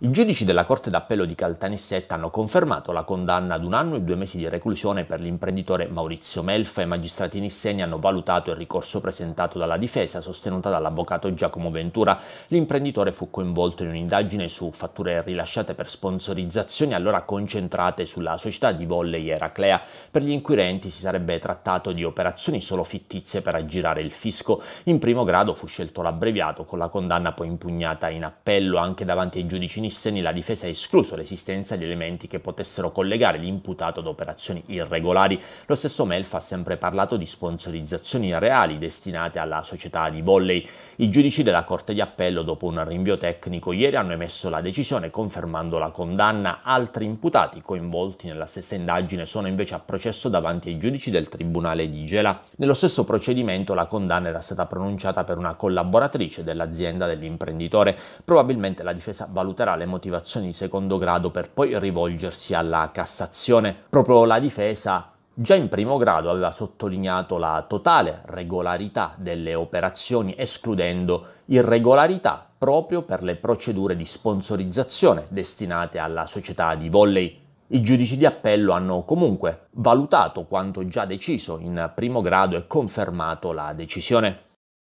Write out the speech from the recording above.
I giudici della Corte d'Appello di Caltanissetta hanno confermato la condanna ad un anno e due mesi di reclusione per l'imprenditore Maurizio Melfa e i magistrati nisseni hanno valutato il ricorso presentato dalla difesa sostenuta dall'avvocato Giacomo Ventura. L'imprenditore fu coinvolto in un'indagine su fatture rilasciate per sponsorizzazioni allora concentrate sulla società di volley Eraclea. Per gli inquirenti si sarebbe trattato di operazioni solo fittizie per aggirare il fisco. In primo grado fu scelto l'abbreviato con la condanna poi impugnata in appello anche davanti ai giudici Nissen la difesa ha escluso l'esistenza di elementi che potessero collegare l'imputato ad operazioni irregolari. Lo stesso Melfa ha sempre parlato di sponsorizzazioni reali destinate alla società di volley. I giudici della Corte di Appello, dopo un rinvio tecnico, ieri hanno emesso la decisione confermando la condanna. Altri imputati coinvolti nella stessa indagine sono invece a processo davanti ai giudici del Tribunale di Gela. Nello stesso procedimento la condanna era stata pronunciata per una collaboratrice dell'azienda dell'imprenditore. Probabilmente la difesa valuterà le motivazioni di secondo grado per poi rivolgersi alla Cassazione. Proprio la difesa Già in primo grado aveva sottolineato la totale regolarità delle operazioni, escludendo irregolarità proprio per le procedure di sponsorizzazione destinate alla società di volley. I giudici di appello hanno comunque valutato quanto già deciso in primo grado e confermato la decisione.